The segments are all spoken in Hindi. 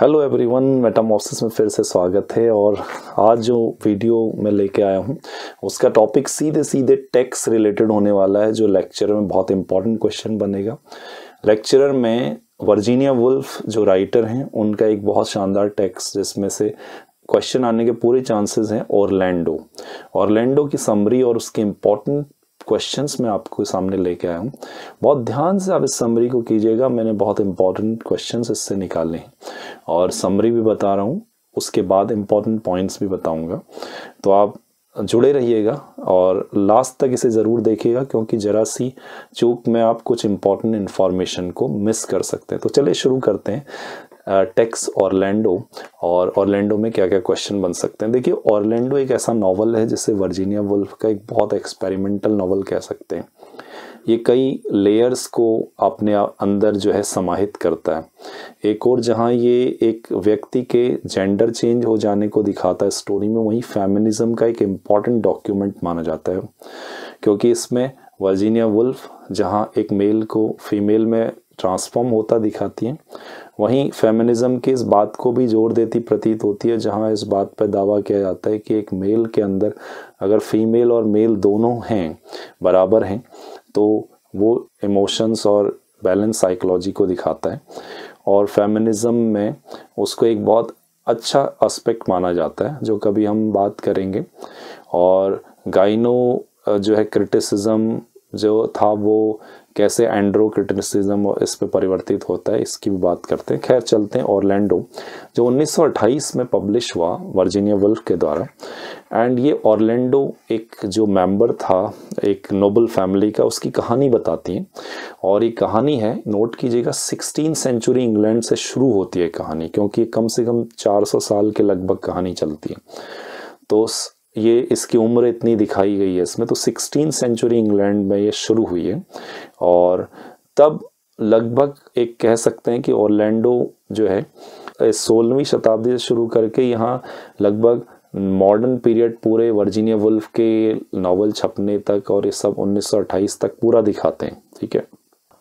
हेलो एवरीवन मेटामोसिस में फिर से स्वागत है और आज जो वीडियो मैं लेके आया हूँ उसका टॉपिक सीधे सीधे टैक्स रिलेटेड होने वाला है जो लेक्चर में बहुत इंपॉर्टेंट क्वेश्चन बनेगा लेक्चरर में वर्जीनिया वुल्फ जो राइटर हैं उनका एक बहुत शानदार टैक्स जिसमें से क्वेश्चन आने के पूरे चांसेस हैं ऑरलैंडो ऑरलैंडो की समरी और उसके इम्पोर्टेंट क्वेश्चंस मैं आपको सामने लेके आया हूँ बहुत ध्यान से आप इस समरी को कीजिएगा मैंने बहुत इंपॉर्टेंट क्वेश्चन इससे निकाले हैं और समरी भी बता रहा हूँ उसके बाद इम्पॉर्टेंट पॉइंट्स भी बताऊँगा तो आप जुड़े रहिएगा और लास्ट तक इसे ज़रूर देखिएगा क्योंकि ज़रा सी चूक में आप कुछ इम्पॉर्टेंट इन्फॉर्मेशन को मिस कर सकते हैं तो चलिए शुरू करते हैं टेक्स ऑरलैंडो और ऑरलैंडो में क्या क्या क्वेश्चन बन सकते हैं देखिए ऑरलैंडो एक ऐसा नॉवल है जिसे वर्जीनिया वुल्फ का एक बहुत एक्सपेरिमेंटल नॉवल कह सकते हैं ये कई लेयर्स को अपने अंदर जो है समाहित करता है एक और जहाँ ये एक व्यक्ति के जेंडर चेंज हो जाने को दिखाता है स्टोरी में वहीं फेमिनिज्म का एक इम्पॉर्टेंट डॉक्यूमेंट माना जाता है क्योंकि इसमें वर्जीनिया वुल्फ जहाँ एक मेल को फीमेल में ट्रांसफॉर्म होता दिखाती है वहीं फेमिनिज्म की इस बात को भी जोर देती प्रतीत होती है जहां इस बात पर दावा किया जाता है कि एक मेल के अंदर अगर फीमेल और मेल दोनों हैं बराबर हैं तो वो इमोशंस और बैलेंस साइकोलॉजी को दिखाता है और फेमिनिज्म में उसको एक बहुत अच्छा एस्पेक्ट माना जाता है जो कभी हम बात करेंगे और गाइनो जो है क्रिटिसिज्म जो था वो कैसे एंड्रो क्रिटिसिज्म इस पर परिवर्तित होता है इसकी भी बात करते हैं खैर चलते हैं ऑरलैंडो जो 1928 में पब्लिश हुआ वर्जीनिया वुल्फ के द्वारा एंड ये ऑरलैंडो एक जो मेंबर था एक नोबल फैमिली का उसकी कहानी बताती है और ये कहानी है नोट कीजिएगा सिक्सटीन सेंचुरी इंग्लैंड से शुरू होती है कहानी क्योंकि कम से कम चार साल के लगभग कहानी चलती है तो ये इसकी उम्र इतनी दिखाई गई है इसमें तो सिक्सटीन सेंचुरी इंग्लैंड में ये शुरू हुई है और तब लगभग एक कह सकते हैं कि ऑर्लैंडो जो है सोलहवीं शताब्दी से शुरू करके यहाँ लगभग मॉडर्न पीरियड पूरे वर्जीनिया वुल्फ के नावल छपने तक और ये सब 1928 तक पूरा दिखाते हैं ठीक है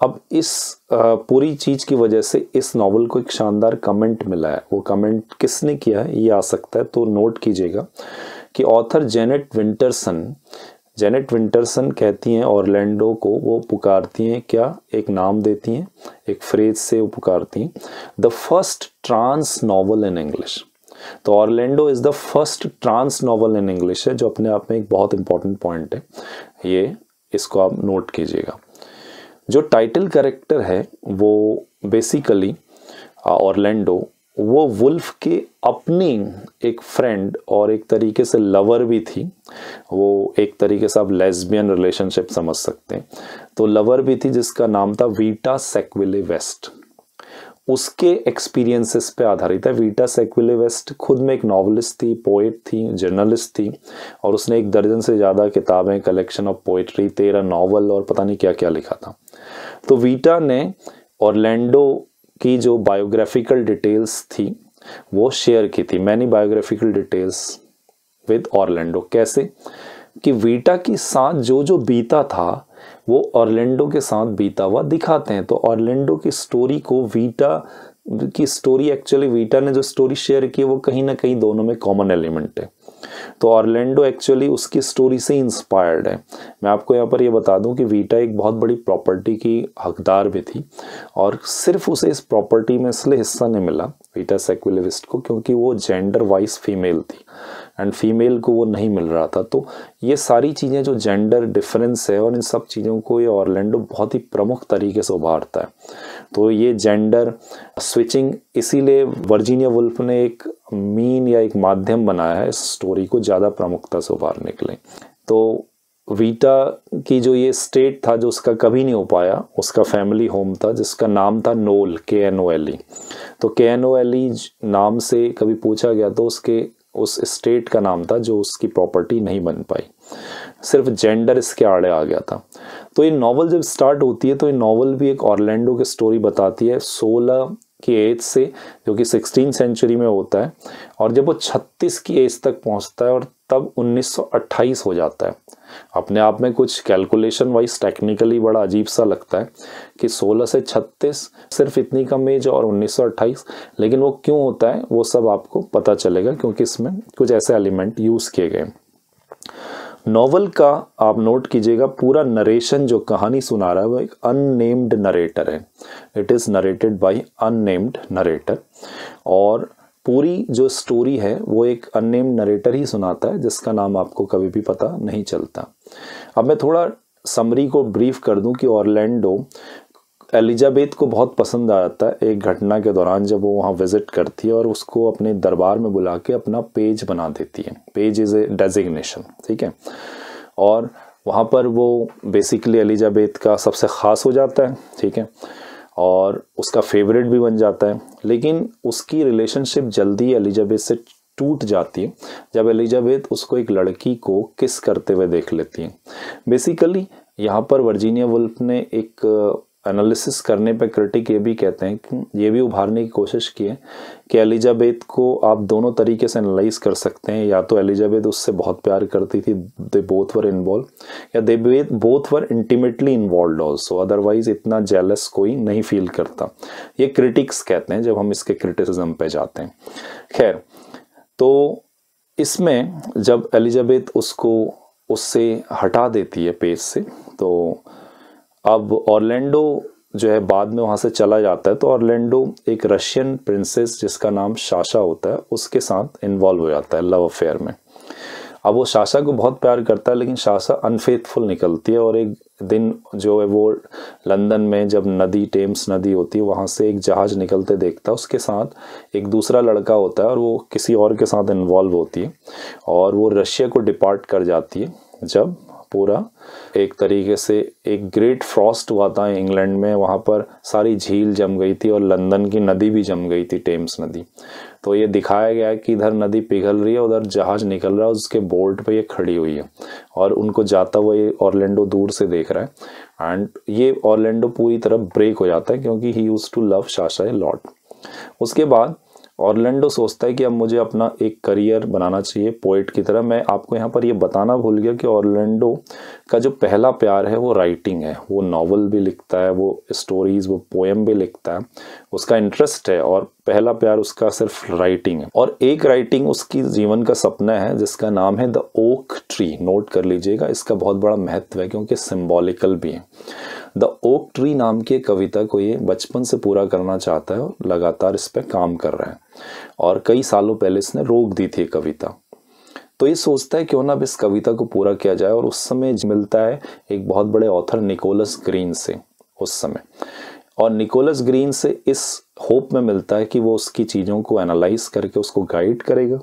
अब इस पूरी चीज़ की वजह से इस नावल को एक शानदार कमेंट मिला है वो कमेंट किसने किया है ये आ सकता है तो नोट कीजिएगा कि author Jeanette Winterson Jeanette Winterson कहती हैं ऑर्लैंडो को वो पुकारती हैं क्या एक नाम देती हैं एक फ्रेज से वो पुकारती हैं the first trans novel in English तो Orlando is the first trans novel in English है जो अपने आप में एक बहुत इंपॉर्टेंट पॉइंट है ये इसको आप नोट कीजिएगा जो टाइटल करेक्टर है वो बेसिकली ऑर्लैंडो वो वुल्फ के अपनी एक फ्रेंड और एक तरीके से लवर भी थी वो एक तरीके से आप लेस्बियन रिलेशनशिप समझ सकते हैं तो लवर भी थी जिसका नाम था वीटा सेक्विले वेस्ट उसके एक्सपीरियंसेस पे आधारित है वीटा सेक्विले वेस्ट खुद में एक नॉवलिस्ट थी पोइट थी जर्नलिस्ट थी और उसने एक दर्जन से ज़्यादा किताबें कलेक्शन ऑफ पोइट्री तेरह नावल और पता नहीं क्या क्या लिखा था तो वीटा ने ऑर्लैंडो की जो बायोग्राफिकल डिटेल्स थी वो शेयर की थी many biographical details with Orlando कैसे कि वीटा के साथ जो जो बीता था वो ऑर्लैंडो के साथ बीता हुआ दिखाते हैं तो ऑर्लैंडो की स्टोरी को वीटा की स्टोरी एक्चुअली वीटा ने जो स्टोरी शेयर की वो कहीं ना कहीं दोनों में कॉमन एलिमेंट है तो ऑर्लैंडो एक्चुअली उसकी स्टोरी से इंस्पायर्ड है मैं आपको यहाँ पर यह बता दूँ कि वीटा एक बहुत बड़ी प्रॉपर्टी की हकदार भी थी और सिर्फ उसे इस प्रॉपर्टी में इसलिए हिस्सा नहीं मिला वीटा सेक्विलिविस्ट को क्योंकि वो जेंडर वाइज फीमेल थी एंड फीमेल को वो नहीं मिल रहा था तो ये सारी चीज़ें जो जेंडर डिफरेंस है और इन सब चीज़ों को ये ऑर्लैंडो बहुत ही प्रमुख तरीके से उभारता है तो ये जेंडर स्विचिंग इसीलिए वर्जीनिया वुल्फ ने एक मीन या एक माध्यम बनाया है इस स्टोरी को ज़्यादा प्रमुखता से उभारने के लिए तो वीटा की जो ये स्टेट था जो उसका कभी नहीं हो पाया उसका फैमिली होम था जिसका नाम था नोल के एन ओ एल ई तो के एन ओ एल ई नाम से कभी पूछा गया तो उसके उस स्टेट का नाम था जो उसकी प्रॉपर्टी नहीं बन पाई सिर्फ जेंडर इसके आड़े आ गया था तो ये नावल जब स्टार्ट होती है तो ये नावल भी एक ऑर्लैंडो की स्टोरी बताती है सोलह की एज से जो कि सिक्सटीन सेंचुरी में होता है और जब वो छत्तीस की एज तक पहुंचता है और तब 1928 हो जाता है अपने आप में कुछ कैलकुलेशन वाइज टेक्निकली बड़ा अजीब सा लगता है कि 16 से 36 सिर्फ इतनी कम एज और 1928 लेकिन वो क्यों होता है वो सब आपको पता चलेगा क्योंकि इसमें कुछ ऐसे एलिमेंट यूज़ किए गए नॉवल का आप नोट कीजिएगा पूरा नरेशन जो कहानी सुना रहा है वो एक अननेम्ड नरेटर है it is narrated by unnamed narrator और पूरी जो स्टोरी है वो एक अननेम नरेटर ही सुनाता है जिसका नाम आपको कभी भी पता नहीं चलता अब मैं थोड़ा समरी को ब्रीफ कर दूं कि ऑर्लैंडो एलिजाबेथ को बहुत पसंद आता है एक घटना के दौरान जब वो वहाँ विज़िट करती है और उसको अपने दरबार में बुला के अपना पेज बना देती है पेज इज़ ए डेजिग्नेशन ठीक है और वहाँ पर वो बेसिकली एलिजाबेथ का सबसे ख़ास हो जाता है ठीक है और उसका फेवरेट भी बन जाता है लेकिन उसकी रिलेशनशिप जल्दी एलिजाबेथ से टूट जाती है जब एलिजाबेथ उसको एक लड़की को किस करते हुए देख लेती है बेसिकली यहाँ पर वर्जीनिया वुल्फ ने एक एनालिसिस करने पर क्रिटिक ये भी कहते हैं कि ये भी उभारने की कोशिश की है कि एलिजाबेथ को आप दोनों तरीके से एनालाइज कर सकते हैं या तो एलिजाबेथ उससे बहुत प्यार करती थी दे बोथ वर इन्वॉल्व या they both were intimately involve also otherwise इतना जेलस कोई नहीं फील करता ये क्रिटिक्स कहते हैं जब हम इसके क्रिटिसिज्म पे जाते हैं खैर तो इसमें जब एलिजाबेथ उसको उससे हटा देती है पेज से तो अब ऑर्लैंडो जो है बाद में वहाँ से चला जाता है तो ऑर्लैंडो एक रशियन प्रिंसेस जिसका नाम शाशा होता है उसके साथ इन्वॉल्व हो जाता है लव अफेयर में अब वो शाशा को बहुत प्यार करता है लेकिन शाशा अनफेथफुल निकलती है और एक दिन जो है वो लंदन में जब नदी टेम्स नदी होती है वहाँ से एक जहाज़ निकलते देखता है उसके साथ एक दूसरा लड़का होता है और वो किसी और के साथ इन्वॉल्व होती है और वो रशिया को डिपार्ट कर जाती है जब पूरा एक तरीके से एक ग्रेट फ्रॉस्ट हुआ था इंग्लैंड में वहाँ पर सारी झील जम गई थी और लंदन की नदी भी जम गई थी टेम्स नदी तो ये दिखाया गया है कि इधर नदी पिघल रही है उधर जहाज निकल रहा है उसके बोल्ट पे ये खड़ी हुई है और उनको जाता हुआ ये ऑर्लैंडो दूर से देख रहा है एंड ये ऑर्लैंडो पूरी तरह ब्रेक हो जाता है क्योंकि he use to love Sasha a lot उसके बाद ऑर्लैंडो सोचता है कि अब मुझे अपना एक करियर बनाना चाहिए पोइट की तरह मैं आपको यहाँ पर ये बताना भूल गया कि ऑर्लैंडो का जो पहला प्यार है वो राइटिंग है वो नावल भी लिखता है वो स्टोरीज वो पोएम भी लिखता है उसका इंटरेस्ट है और पहला प्यार उसका सिर्फ राइटिंग है और एक राइटिंग उसकी जीवन का सपना है जिसका नाम है द ओक ट्री नोट कर लीजिएगा इसका बहुत बड़ा महत्व है क्योंकि सिम्बॉलिकल भी है द ओक ट्री नाम की कविता को ये बचपन से पूरा करना चाहता है और लगातार इस पर काम कर रहा है और कई सालों पहले इसने रोक दी थी कविता तो ये सोचता है क्यों ना अब इस कविता को पूरा किया जाए और उस समय मिलता है एक बहुत बड़े ऑथर निकोलस ग्रीन से उस समय और निकोलस ग्रीन से इस होप में मिलता है कि वो उसकी चीज़ों को एनालाइज करके उसको गाइड करेगा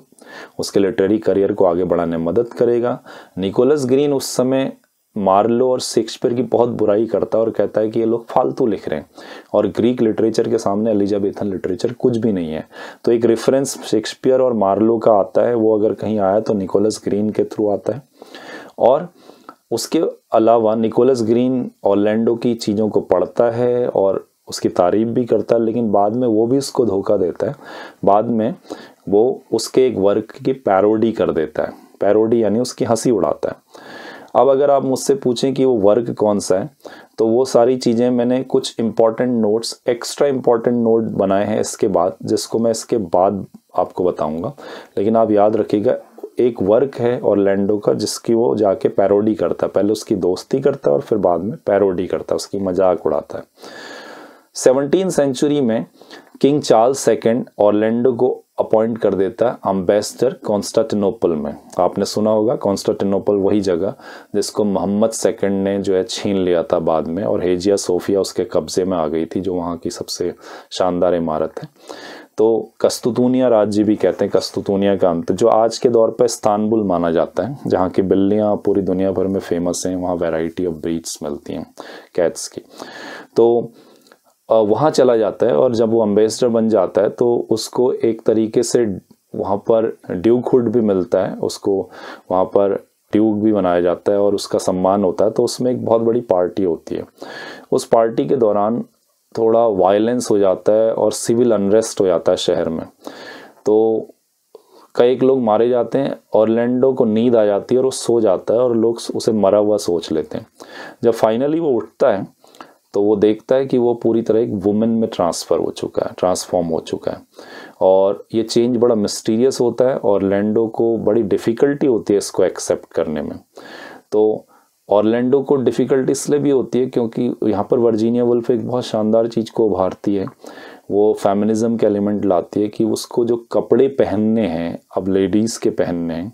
उसके लिटरेरी करियर को आगे बढ़ाने में मदद करेगा निकोलस ग्रीन उस समय मार्लो और शेक्सपियर की बहुत बुराई करता है और कहता है कि ये लोग फालतू लिख रहे हैं और ग्रीक लिटरेचर के सामने एलिजाबेथन लिटरेचर कुछ भी नहीं है तो एक रेफरेंस शेक्सपियर और मार्लो का आता है वो अगर कहीं आया तो निकोलस ग्रीन के थ्रू आता है और उसके अलावा निकोलस ग्रीन ऑलैंडो की चीज़ों को पढ़ता है और उसकी तारीफ भी करता है लेकिन बाद में वो भी उसको धोखा देता है बाद में वो उसके एक वर्क की पैरोडी कर देता है पैरोडी यानी उसकी हंसी उड़ाता है अब अगर आप मुझसे पूछें कि वो वर्ग कौन सा है तो वो सारी चीज़ें मैंने कुछ important notes extra important note बनाए हैं इसके बाद जिसको मैं इसके बाद आपको बताऊंगा लेकिन आप याद रखिएगा एक वर्क है और लैंडो का जिसकी वो जाके पैरोडी करता है पहले उसकी दोस्ती करता है और फिर बाद में पैरोडी करता है उसकी मजाक उड़ाता है सेवनटीन सेंचुरी में किंग चार्ल्स सेकेंड ऑर्लैंडो को अपॉइंट कर देता है अम्बेसडर कॉन्स्टाटिनोपल में आपने सुना होगा कॉन्स्टाटिनोपल वही जगह जिसको मोहम्मद सेकेंड ने जो है छीन लिया था बाद में और हेजिया सोफिया उसके कब्जे में आ गई थी जो वहाँ की सबसे शानदार इमारत है तो कस्तुतूनिया राज्य भी कहते हैं कस्तुतूनिया का अंत जो आज के दौर पर इस्तानबुल माना जाता है जहाँ की बिल्लियाँ पूरी दुनिया भर में फेमस हैं वहाँ वेराइटी ऑफ ब्रीड्स मिलती हैं कैट्स की तो वहाँ चला जाता है और जब वो अम्बेसडर बन जाता है तो उसको एक तरीके से वहाँ पर ड्यूक हुड भी मिलता है उसको वहाँ पर ड्यूक भी बनाया जाता है और उसका सम्मान होता है तो उसमें एक बहुत बड़ी पार्टी होती है उस पार्टी के दौरान थोड़ा वायलेंस हो जाता है और सिविल अनरेस्ट हो जाता है शहर में तो कई लोग मारे जाते हैं ऑर्लैंडो को नींद आ जाती है और वो सो जाता है और लोग उसे मरा हुआ सोच लेते हैं जब फाइनली वो उठता है तो वो देखता है कि वो पूरी तरह एक वुमेन में ट्रांसफ़र हो चुका है ट्रांसफॉर्म हो चुका है और ये चेंज बड़ा मिस्टीरियस होता है और लैंडो को बड़ी डिफ़िकल्टी होती है इसको एक्सेप्ट करने में तो ऑरलैंडो को डिफ़िकल्टी इसलिए भी होती है क्योंकि यहाँ पर वर्जीनिया वुल्फ एक बहुत शानदार चीज़ को उभारती है वो फेमिनिज़म के एलिमेंट लाती है कि उसको जो कपड़े पहनने हैं अब लेडीज़ के पहनने हैं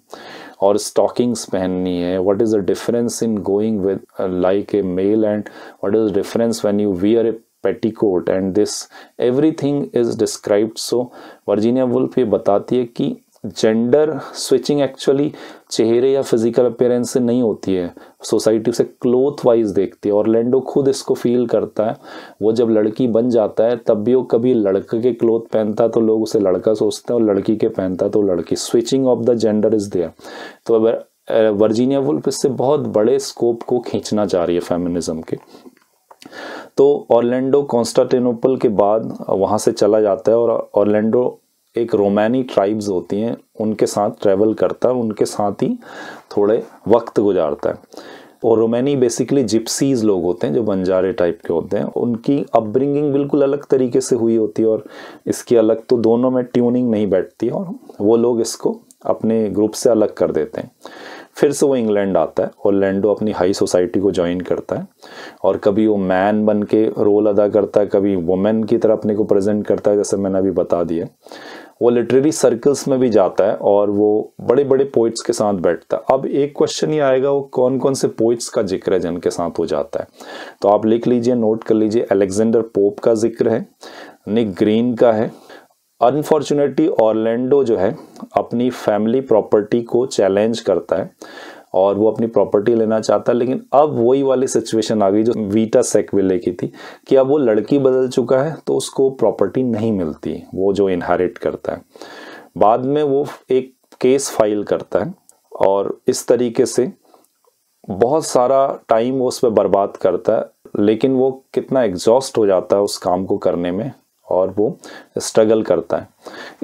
और स्टॉकिंग्स पहननी है what is the difference in going with like a male and what is the difference when you wear a petticoat and this everything is described so Virginia Woolf ये बताती है कि जेंडर स्विचिंग एक्चुअली चेहरे या फिजिकल अपेयरेंस से नहीं होती है सोसाइटी से क्लोथ वाइज देखती है और लैंडो खुद इसको फील करता है वो जब लड़की बन जाता है तब भी वो कभी लड़के के क्लोथ पहनता तो लोग उसे लड़का सोचते हैं और लड़की के पहनता तो लड़की switching off the gender is there तो वर्जीनिया वुल्फ इससे बहुत बड़े स्कोप को खींचना चाह रही है फेमिनिज्म के तो ऑर्लैंडो कॉन्स्टाटेनोपल के बाद वहाँ से चला जाता है और ऑर्लैंडो एक रोमानी ट्राइब्स होती हैं उनके साथ ट्रैवल करता है उनके साथ ही थोड़े वक्त गुजारता है और रोमैनी बेसिकली जिप्सीज लोग होते हैं जो बंजारे टाइप के होते हैं उनकी अपब्रिंगिंग बिल्कुल अलग तरीके से हुई होती है और इसकी अलग तो दोनों में ट्यूनिंग नहीं बैठती और वो लोग इसको अपने ग्रुप से अलग कर देते हैं फिर से वो इंग्लैंड आता है और लैंडो अपनी हाई सोसाइटी को ज्वाइन करता है और कभी वो मैन बन के रोल अदा करता है कभी वुमेन की तरह अपने को प्रेजेंट करता है जैसे मैंने अभी बता दिया वो लिटरेरी सर्कल्स में भी जाता है और वो बड़े बड़े पोइट्स के साथ बैठता है अब एक क्वेश्चन ये आएगा वो कौन कौन से पोइट्स का जिक्र है जिनके साथ हो जाता है तो आप लिख लीजिए नोट कर लीजिए अलेक्जेंडर पोप का जिक्र है निक ग्रीन का है अनफॉर्चुनेटली ऑर्लैंडो जो है अपनी फैमिली प्रॉपर्टी को चैलेंज करता है और वो अपनी प्रॉपर्टी लेना चाहता है लेकिन अब वही वाली सिचुएशन आ गई जो वीटा सेकविले की थी कि अब वो लड़की बदल चुका है तो उसको प्रॉपर्टी नहीं मिलती वो जो इनहेरिट करता है बाद में वो एक केस फाइल करता है और इस तरीके से बहुत सारा टाइम वो उस पर बर्बाद करता है लेकिन वो कितना एग्जॉस्ट हो जाता है उस काम को करने में और वो स्ट्रगल करता है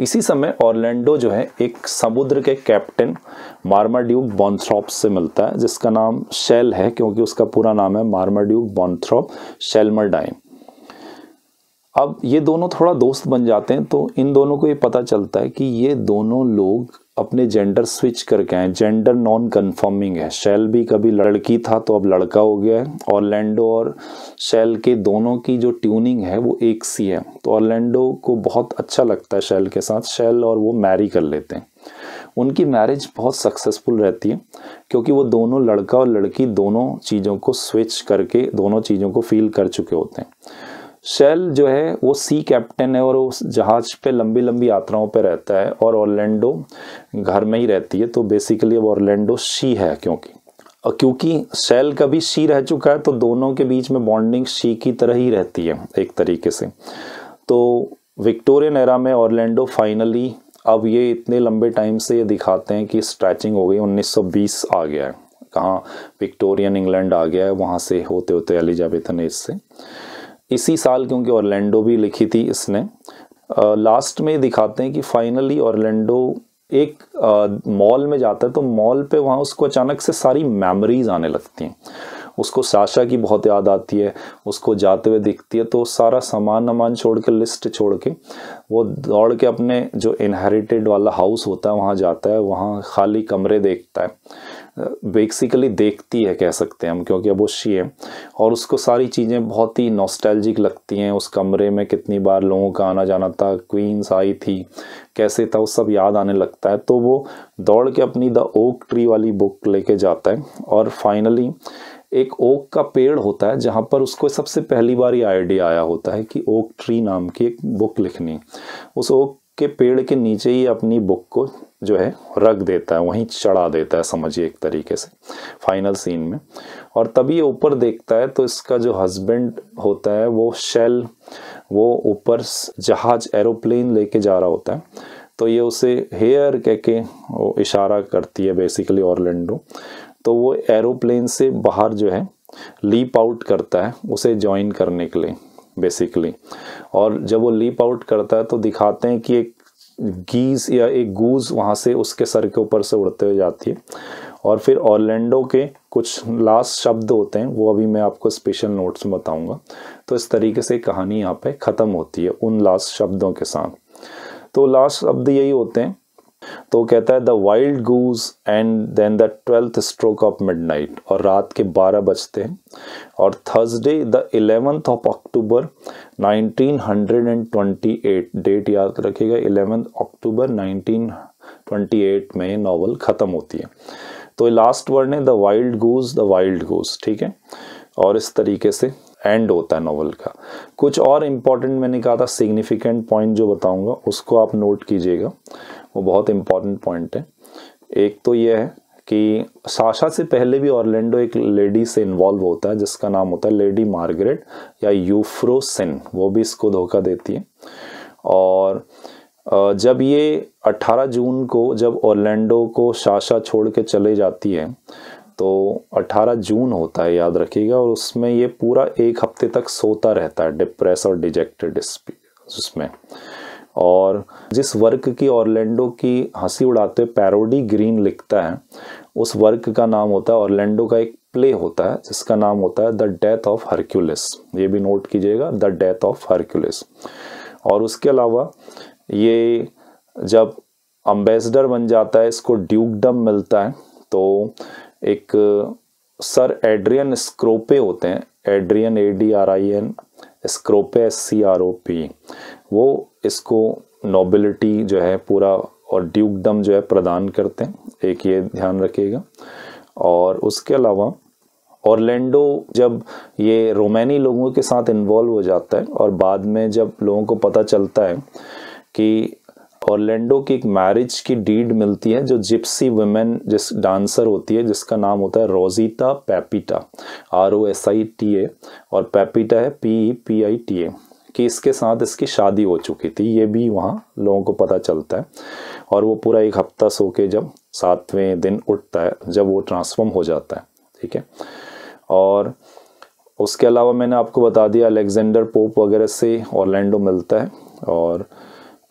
इसी समय ऑर्लैंडो जो है एक समुद्र के कैप्टन मार्माड्यूक बॉन्थ्रॉप से मिलता है जिसका नाम शेल है क्योंकि उसका पूरा नाम है मार्माड्यूक बॉन्थ्रॉप शेलमरडाइन अब ये दोनों थोड़ा दोस्त बन जाते हैं तो इन दोनों को ये पता चलता है कि ये दोनों लोग अपने जेंडर स्विच करके आए जेंडर नॉन कन्फर्मिंग है शेल भी कभी लड़की था तो अब लड़का हो गया है ऑर्लैंडो और शेल के दोनों की जो ट्यूनिंग है वो एक सी है तो ऑर्लैंडो को बहुत अच्छा लगता है शेल के साथ शेल और वो मैरी कर लेते हैं उनकी मैरिज बहुत सक्सेसफुल रहती है क्योंकि वो दोनों लड़का और लड़की दोनों चीज़ों को स्विच करके दोनों चीज़ों को फील कर चुके होते हैं शेल जो है वो सी कैप्टन है और उस जहाज पे लंबी लंबी यात्राओं पे रहता है और ऑर्लैंडो घर में ही रहती है तो बेसिकली अब ऑर्लैंडो शी है क्योंकि और क्योंकि शेल कभी शी रह चुका है तो दोनों के बीच में बॉन्डिंग शी की तरह ही रहती है एक तरीके से तो विक्टोरियन एरा में ऑर्लैंडो फाइनली अब ये इतने लंबे टाइम से ये दिखाते हैं कि स्ट्रैचिंग हो गई 1920 आ गया है कहाँ विक्टोरियन इंग्लैंड आ गया है वहाँ से होते होते एलिजाबेथन एज से इसी साल क्योंकि ऑर्लैंडो भी लिखी थी इसने लास्ट में दिखाते हैं कि फाइनली ऑर्लैंडो एक मॉल में जाता है तो मॉल पे वहाँ उसको अचानक से सारी मेमोरीज आने लगती हैं उसको साशा की बहुत याद आती है उसको जाते हुए दिखती है तो सारा सामान वामान छोड़ के लिस्ट छोड़ के वो दौड़ के अपने जो इनहेरिटेड वाला हाउस होता है वहाँ जाता है वहाँ खाली कमरे देखता है बेसिकली देखती है कह सकते हैं हम क्योंकि अब वो शी है और उसको सारी चीज़ें बहुत ही नॉस्टैल्जिक लगती हैं उस कमरे में कितनी बार लोगों का आना जाना था क्वींस आई थी कैसे था वो सब याद आने लगता है तो वो दौड़ के अपनी द ओक ट्री वाली बुक लेके जाता है और फाइनली एक ओक का पेड़ होता है जहाँ पर उसको सबसे पहली बार ये आइडिया आया होता है कि ओक ट्री नाम की एक बुक लिखनी उस ओक के पेड़ के नीचे ही अपनी बुक को जो है रख देता है वहीं चढ़ा देता है समझिए एक तरीके से फाइनल सीन में और तभी ऊपर देखता है तो इसका जो हस्बैंड होता है वो शेल वो ऊपर जहाज एरोप्लेन लेके जा रहा होता है तो ये उसे हेयर कह के वो इशारा करती है बेसिकली ऑर्लेंडो तो वो एरोप्लेन से बाहर जो है लीप आउट करता है उसे ज्वाइन करने के लिए बेसिकली और जब वो लीप आउट करता है तो दिखाते हैं कि एक गीज या एक गूज वहाँ से उसके सर के ऊपर से उड़ते हुए जाती है और फिर ऑर्लैंडो के कुछ लास्ट शब्द होते हैं वो अभी मैं आपको स्पेशल नोट्स में बताऊंगा तो इस तरीके से कहानी यहाँ पे ख़त्म होती है उन लास्ट शब्दों के साथ तो लास्ट शब्द यही होते हैं तो कहता है the wild goose and then the twelfth stroke of midnight और रात के 12 बजते हैं और Thursday the eleventh of October 1928 date याद रखिएगा इलेवेंथ अक्टूबर 1928 में नॉवल ख़त्म होती है तो लास्ट वर्ड है the wild goose the wild goose ठीक है और इस तरीके से एंड होता है नावल का कुछ और इम्पॉर्टेंट मैंने कहा था सिग्निफिकेंट पॉइंट जो बताऊंगा उसको आप नोट कीजिएगा वो बहुत इम्पॉर्टेंट पॉइंट है एक तो ये है कि साशा से पहले भी ऑर्लैंडो एक लेडी से इन्वॉल्व होता है जिसका नाम होता है लेडी मार्गरेट या यूफ्रोसिन वो भी इसको धोखा देती है और जब ये 18 जून को जब ऑर्लैंडो को साशा छोड़ के चले जाती है तो 18 जून होता है याद रखिएगा और उसमें ये पूरा एक हफ्ते तक सोता रहता है डिप्रेस और डिजेक्टेड उसमें और जिस वर्क की ऑर्लैंडो की हंसी उड़ाते हुए पैरोडी ग्रीन लिखता है उस वर्क का नाम होता है ऑर्लैंडो का एक प्ले होता है जिसका नाम होता है द डेथ ऑफ हरक्यूलिस ये भी नोट कीजिएगा द डेथ ऑफ हरक्यूलिस और उसके अलावा ये जब अम्बेसडर बन जाता है इसको ड्यूकडम मिलता है तो एक सर एड्रियन स्क्रोपे होते हैं Adrian A D R I N Scrope S C R O P वो इसको नोबिलिटी जो है पूरा और ड्यूकडम जो है प्रदान करते हैं एक ये ध्यान रखिएगा और उसके अलावा ऑर्लैंडो जब ये रोमानी लोगों के साथ इन्वॉल्व हो जाता है और बाद में जब लोगों को पता चलता है कि ऑर्लैंडो की एक मैरिज की डीड मिलती है जो जिप्सी वुमेन जिस डांसर होती है जिसका नाम होता है Rosita Pepita R O S I T A और पैपिटा है P E P I T A कि इसके साथ इसकी शादी हो चुकी थी ये भी वहाँ लोगों को पता चलता है और वो पूरा एक हफ्ता सो के जब सातवें दिन उठता है जब वो ट्रांसफॉर्म हो जाता है ठीक है और उसके अलावा मैंने आपको बता दिया अलेक्जेंडर पोप वगैरह से ऑर्लैंडो मिलता है और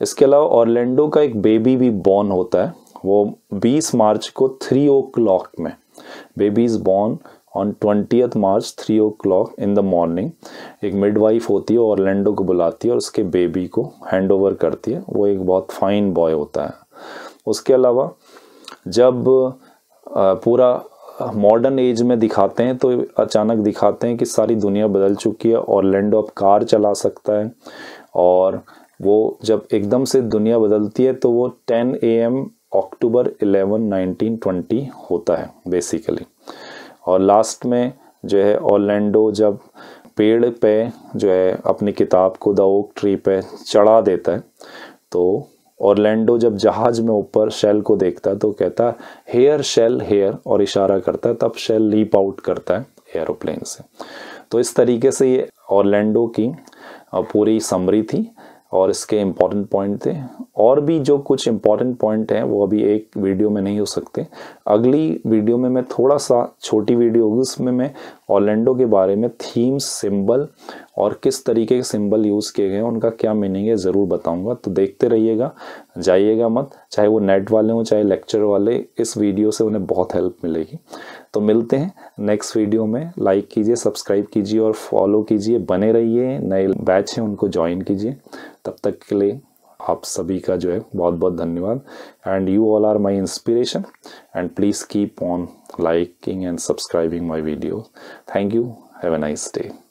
इसके अलावा ऑर्लैंडो का एक बेबी भी बॉर्न होता है वो 20 मार्च को थ्री ओ क्लॉक में baby is born on twentieth March three o'clock in the morning एक मिडवाइफ होती है और लैंडो को बुलाती है और उसके बेबी को हैंड ओवर करती है वो एक बहुत फाइन बॉय होता है उसके अलावा जब पूरा मॉडर्न एज में दिखाते हैं तो अचानक दिखाते हैं कि सारी दुनिया बदल चुकी है और लैंडो अब कार चला सकता है और वो जब एकदम से दुनिया बदलती है तो वो 10 ए एम अक्टूबर 11 1920 होता है बेसिकली और लास्ट में जो है ओरलैंडो जब पेड़ पे जो है अपनी किताब को द ओक ट्री पे चढ़ा देता है तो ऑरलैंडो जब जहाज में ऊपर शेल को देखता है तो कहता है हेयर शेल हेयर और इशारा करता है तब शेल लीप आउट करता है एरोप्लेन से तो इस तरीके से ये ऑरलैंडो की पूरी समरी थी और इसके इम्पॉर्टेंट पॉइंट थे और भी जो कुछ इम्पॉर्टेंट पॉइंट हैं वो अभी एक वीडियो में नहीं हो सकते अगली वीडियो में मैं थोड़ा सा छोटी वीडियो होगी उसमें मैं ऑलेंडो के बारे में थीम सिंबल और किस तरीके के सिंबल यूज़ किए गए हैं उनका क्या मीनिंग है ज़रूर बताऊंगा तो देखते रहिएगा जाइएगा मत चाहे वो नेट वाले हों चाहे लेक्चर वाले इस वीडियो से उन्हें बहुत हेल्प मिलेगी तो मिलते हैं नेक्स्ट वीडियो में लाइक कीजिए सब्सक्राइब कीजिए और फॉलो कीजिए बने रहिए नए बैच हैं उनको ज्वाइन कीजिए तब तक के लिए आप सभी का जो है बहुत बहुत धन्यवाद and you all are my inspiration and please keep on liking and subscribing my video thank you have a nice day